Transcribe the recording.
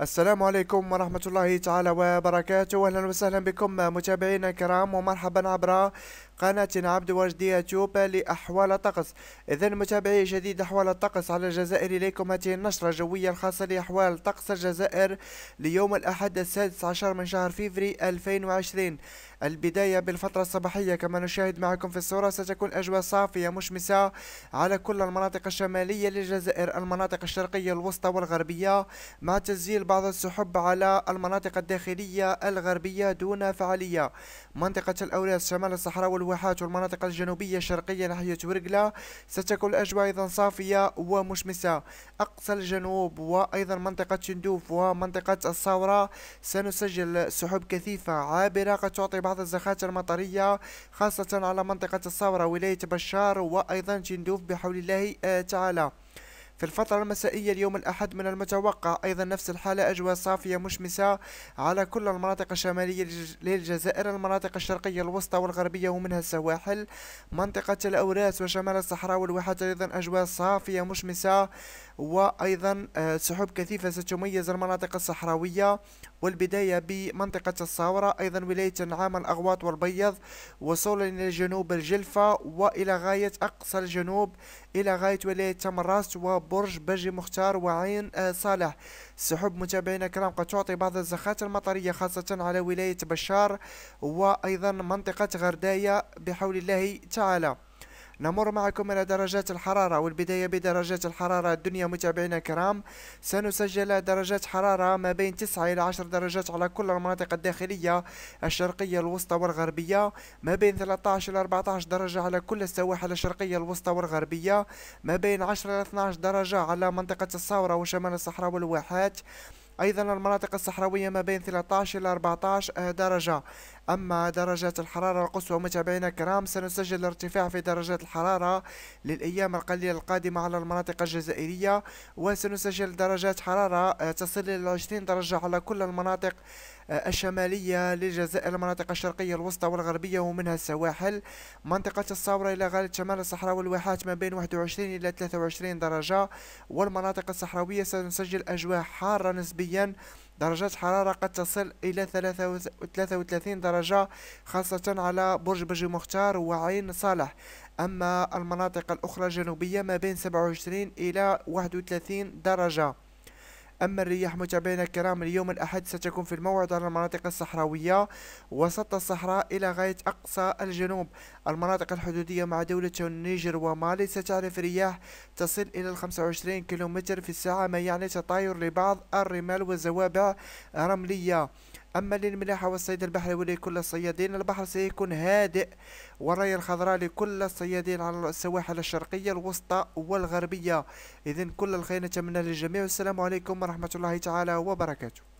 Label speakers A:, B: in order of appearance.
A: السلام عليكم ورحمة الله تعالى وبركاته أهلا وسهلا بكم متابعينا الكرام ومرحبا عبر قناة عبد وجدي يوتيوب لأحوال الطقس إذا متابعي جديد أحوال الطقس على الجزائر إليكم هذه النشرة الجوية الخاصة لأحوال طقس الجزائر ليوم الأحد السادس عشر من شهر فيفري 2020 البداية بالفترة الصباحية كما نشاهد معكم في الصورة ستكون أجواء صافية مشمسة على كل المناطق الشمالية للجزائر المناطق الشرقية الوسطى والغربية مع تسجيل بعض السحب على المناطق الداخلية الغربية دون فعالية منطقة الأوراس شمال الصحراء والو الواحات والمناطق الجنوبية الشرقية ناحية ورقلة ستكون الأجواء أيضا صافية ومشمسة أقصى الجنوب وأيضا منطقة تندوف ومنطقة الصورة سنسجل سحب كثيفة عابرة قد تعطي بعض الزخاتر المطرية خاصة على منطقة الصورة ولاية بشار وأيضا تندوف بحول الله آه، تعالى في الفترة المسائية اليوم الأحد من المتوقع أيضا نفس الحالة أجواء صافية مشمسة على كل المناطق الشمالية للجزائر المناطق الشرقية الوسطى والغربية ومنها السواحل منطقة الأوراس وشمال الصحراء والواحات أيضا أجواء صافية مشمسة وأيضا آه، سحب كثيفة ستميز المناطق الصحراوية والبداية بمنطقة الصاورة أيضا ولاية النعام الأغواط والبيض وصولا إلى جنوب الجلفة وإلى غاية أقصى الجنوب إلى غاية ولاية تمراس وب برج بجي مختار وعين آه، صالح سحب متابعينا الكرام قد تعطي بعض الزخات المطرية خاصة على ولاية بشار وأيضا منطقة غرداية بحول الله تعالى نمر معكم إلى درجات الحرارة والبداية بدرجات الحرارة الدنيا متابعينا الكرام سنسجل درجات حرارة ما بين 9 إلى 10 درجات على كل المناطق الداخلية الشرقية الوسطى والغربية ما بين 13 إلى 14 درجة على كل السواحل الشرقية الوسطى والغربية ما بين 10 إلى 12 درجة على منطقة الصاورة وشمال الصحراء والواحات أيضا المناطق الصحراوية ما بين 13 إلى 14 درجة أما درجات الحرارة القصوى متابعينا الكرام سنسجل ارتفاع في درجات الحرارة للأيام القليلة القادمة على المناطق الجزائرية وسنسجل درجات حرارة تصل إلى 20 درجة على كل المناطق الشمالية للجزائر المناطق الشرقية الوسطى والغربية ومنها السواحل منطقة الصورة إلى غاية شمال الصحراء والواحات ما بين 21 إلى 23 درجة والمناطق الصحراوية سنسجل أجواء حارة نسبيا درجات حرارة قد تصل إلى 33 درجة خاصة على برج برج مختار وعين صالح أما المناطق الأخرى الجنوبية ما بين 27 إلى 31 درجة أما الرياح متابعينا الكرام اليوم الأحد ستكون في الموعد على المناطق الصحراوية وسط الصحراء إلى غاية أقصى الجنوب المناطق الحدودية مع دولة النيجر ومالي ستعرف رياح تصل إلى 25 كيلومتر في الساعة ما يعني تطاير لبعض الرمال والزوابع رملية أما للملاحة والصيد البحري ولكل الصيادين البحر سيكون هادئ والراية الخضراء لكل الصيادين على السواحل الشرقية الوسطى والغربية إذن كل الخير نتمنى للجميع والسلام عليكم ورحمة الله تعالى وبركاته